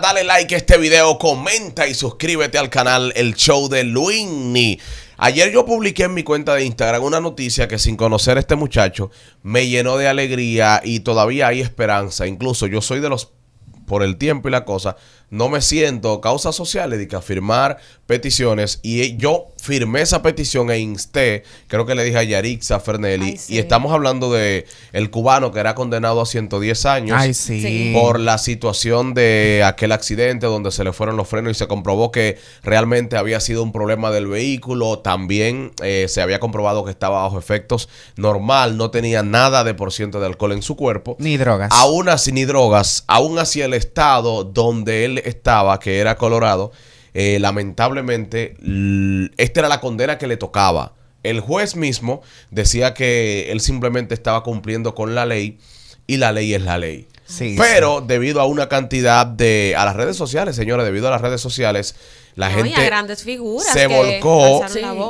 dale like a este video, comenta y suscríbete al canal El Show de Luini. Ayer yo publiqué en mi cuenta de Instagram una noticia que sin conocer a este muchacho me llenó de alegría y todavía hay esperanza. Incluso yo soy de los, por el tiempo y la cosa, no me siento causas sociales de que a firmar peticiones y eh, yo firmé esa petición e insté, creo que le dije a Yarixa Fernelli y estamos hablando de el cubano que era condenado a 110 años por la situación de aquel accidente donde se le fueron los frenos y se comprobó que realmente había sido un problema del vehículo, también eh, se había comprobado que estaba bajo efectos normal, no tenía nada de por ciento de alcohol en su cuerpo, ni drogas. Aún así ni drogas, aún así el estado donde él estaba, que era Colorado, eh, lamentablemente, esta era la condena que le tocaba. El juez mismo decía que él simplemente estaba cumpliendo con la ley y la ley es la ley. Sí, Pero debido a una cantidad de... a las redes sociales, señores, debido a las redes sociales, la gente... grandes se volcó.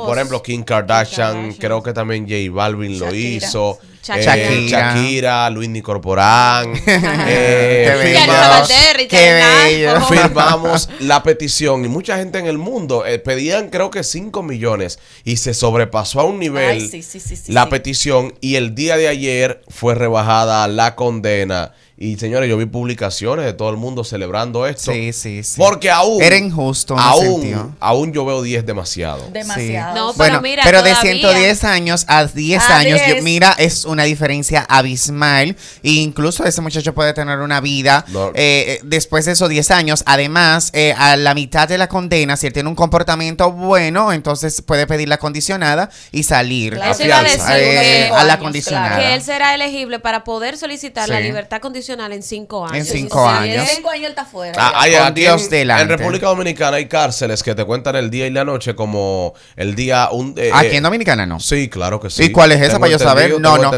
Por ejemplo, Kim Kardashian, creo que también J Balvin lo hizo. Eh, Shakira, Luis Nicorporán, eh, firmamos, firmamos la petición y mucha gente en el mundo eh, pedían creo que 5 millones y se sobrepasó a un nivel la petición y el día de ayer fue rebajada la condena y señores, yo vi publicaciones de todo el mundo celebrando esto. Sí, sí, sí. Porque aún. Era injusto. Aún, yo veo 10 demasiado. Demasiado. pero bueno, Pero de 110 años a 10 años, mira, es una diferencia abismal. E incluso ese muchacho puede tener una vida eh, eh, después de esos 10 años. Además, eh, a la mitad de la condena, si él tiene un comportamiento bueno, entonces puede pedir la condicionada y salir. a, a, la condicionada. Que él será elegible para poder solicitar la libertad condicional en cinco años. En cinco años. Ah, en República Dominicana hay cárceles que te cuentan el día y la noche como el día... Un, eh, aquí en Dominicana no. Sí, claro que sí. ¿Y cuál es esa para yo saber? No, no.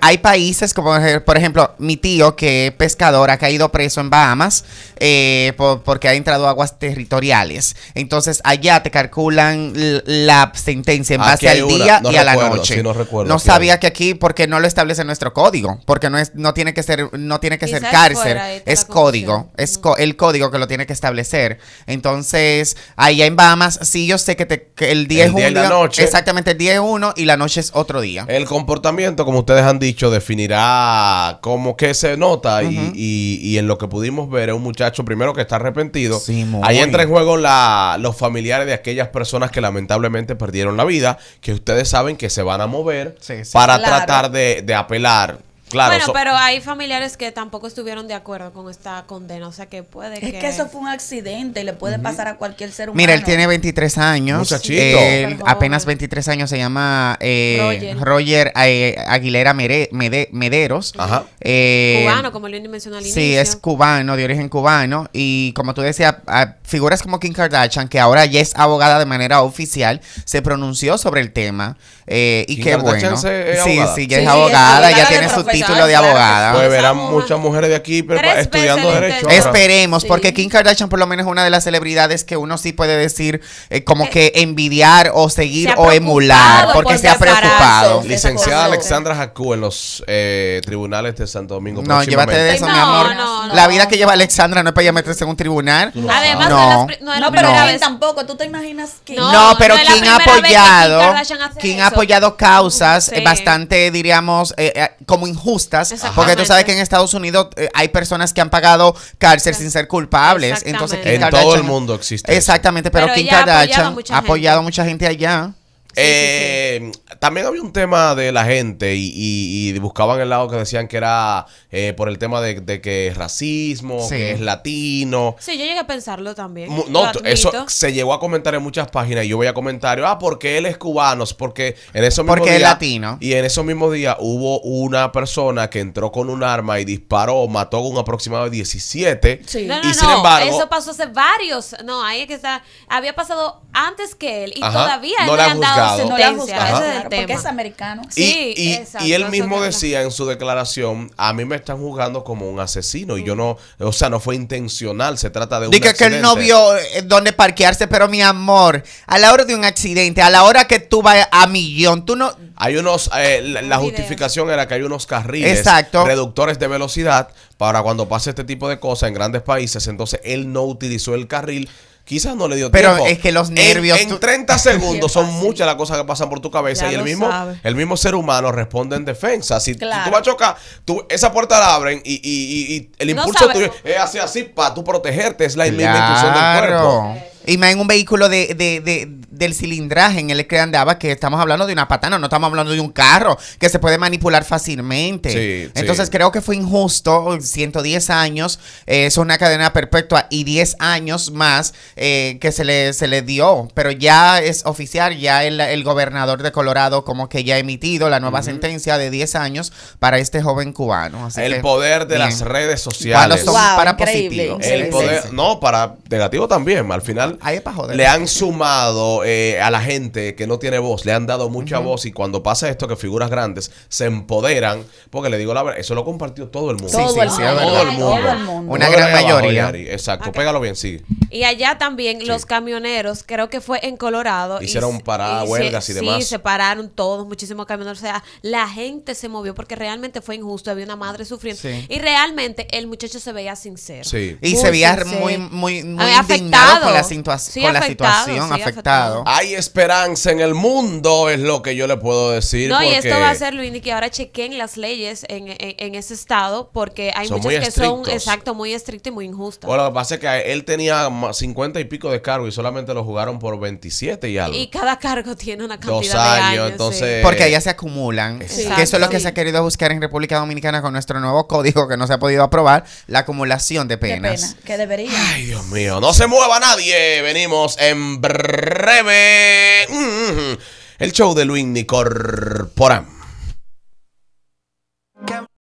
hay países como, por ejemplo, mi tío que es pescador ha caído preso en Bahamas eh, por, porque ha entrado a aguas territoriales. Entonces allá te calculan la sentencia en base al día y a la noche. no no sabía que aquí porque no lo establece nuestro código, porque no es no tiene que ser no tiene que ser cárcel, es código, es el código que lo tiene que establecer. Entonces, ahí en Bahamas, sí, yo sé que, el día es uno exactamente, el día es uno y la noche es otro día. El comportamiento, como ustedes han dicho, definirá cómo que se nota y, en lo que pudimos ver es un muchacho primero que está arrepentido. Ahí entra en juego los familiares de aquellas personas que lamentablemente perdieron la vida, que ustedes saben que se van a mover para tratar de apelar bueno, pero hay familiares que tampoco estuvieron de acuerdo con esta condena, o sea que puede es que... que eso fue un accidente, le puede pasar a cualquier ser humano. Mira, él tiene 23 años. Muchachito. apenas 23 años, se llama eh, Roger, eh, Aguilera Mederos. Ajá. Eh, cubano, como Lenny mencionó al inicio. Sí, es cubano, de origen cubano. Y como tú decías, figuras como Kim Kardashian, que ahora ya es abogada de manera oficial, se pronunció sobre el tema. y Kim qué bueno. sí, sí, ya es abogada, es abogada ya tiene su título de abogada. Pues verán muchas mujeres de aquí estudiando derecho. Esperemos, porque Kim Kardashian por lo menos es una de las celebridades que uno sí puede decir eh, como eh, que envidiar o seguir o emular, porque se ha preocupado. Licenciada Alexandra Jacú en los eh, tribunales de Santo Domingo. No, llévate de eso, mi amor. La vida que lleva Alexandra no es para ella meterse en un tribunal. Además, no, no pero la tampoco. ¿Tú te imaginas que No, pero ¿quién ha apoyado? ¿Quién ha apoyado causas bastante, diríamos, como injustas? justas, porque tú sabes que en Estados Unidos eh, hay personas que han pagado cárcel sin ser culpables. Entonces, en todo el mundo existe. Exactamente, pero, pero Kim ha apoyado a mucha gente allá. eh, también había un tema de la gente y, buscaban el lado que decían que era eh, por el tema de, que es racismo, que es latino. Sí, yo llegué a pensarlo también. no, eso se llegó a comentar en muchas páginas y yo voy a comentarios, ah, porque él es cubano, porque en esos mismos Porque es latino. Y en esos mismos días hubo una persona que entró con un arma y disparó, mató a un aproximado de 17. Sí. y sin embargo, eso pasó hace varios, no, ahí que está, había pasado antes que él y todavía no le han, dado sentencia. Porque es americano. Y, sí, y, y él mismo decía en su declaración, a mí me están jugando como un asesino y yo no, o sea, no fue intencional, se trata de un Dice que él no vio eh, dónde parquearse, pero mi amor, a la hora de un accidente, a la hora que tú vas a millón, tú no... Hay unos, eh, la, justificación era que hay unos carriles, exacto. reductores de velocidad para cuando pasa este tipo de cosas en grandes países, entonces él no utilizó el carril Quizás no le dio tiempo. Pero es que los nervios. En, 30 segundos son muchas las cosas que pasan por tu cabeza y el mismo, el mismo ser humano responde en defensa. Si tú vas a chocar, tú, esa puerta la abren y, y, el impulso tuyo es así, así para tú protegerte. Es la claro. del cuerpo. Y más en un vehículo de, de, de, del cilindraje en el que andaba, que estamos hablando de una patana, no estamos hablando de un carro que se puede manipular fácilmente. Entonces creo que fue injusto, 110 años, eh, es una cadena perpetua y 10 años más eh, que se le, se le dio, pero ya es oficial, ya el, gobernador de Colorado como que ya ha emitido la nueva sentencia de 10 años para este joven cubano. el poder de las redes sociales. para positivo. El poder, no, para negativo también. Al final le han sumado eh, a la gente que no tiene voz, le han dado mucha voz y cuando pasa esto que figuras grandes se empoderan, porque le digo la verdad, eso lo compartió todo el mundo. Todo, Una gran mayoría. Exacto, pégalo bien, sí. Y allá también los camioneros, creo que fue en Colorado. Hicieron paradas, huelgas y demás. Sí, se pararon todos, muchísimos camioneros. O sea, la gente se movió porque realmente fue injusto, había una madre sufriendo. Y realmente el muchacho se veía sincero. Sí. Y se veía muy, muy, muy afectado. Con con la situación, sí, Hay esperanza en el mundo, es lo que yo le puedo decir. No, y esto va a ser, Luini, que ahora chequen las leyes en, ese estado, porque hay son muchas que son, exacto, muy estrictas y muy injustas. Bueno, lo que pasa es que él tenía 50 y pico de cargos y solamente lo jugaron por 27 y algo. Y cada cargo tiene una cantidad Dos años, de años. Entonces... Porque allá se acumulan. eso es lo que se ha querido buscar en República Dominicana con nuestro nuevo código que no se ha podido aprobar, la acumulación de penas. que debería. Ay, Dios mío, no se mueva nadie venimos en breve. Mm, mm, mm. El show de Luis Corporán.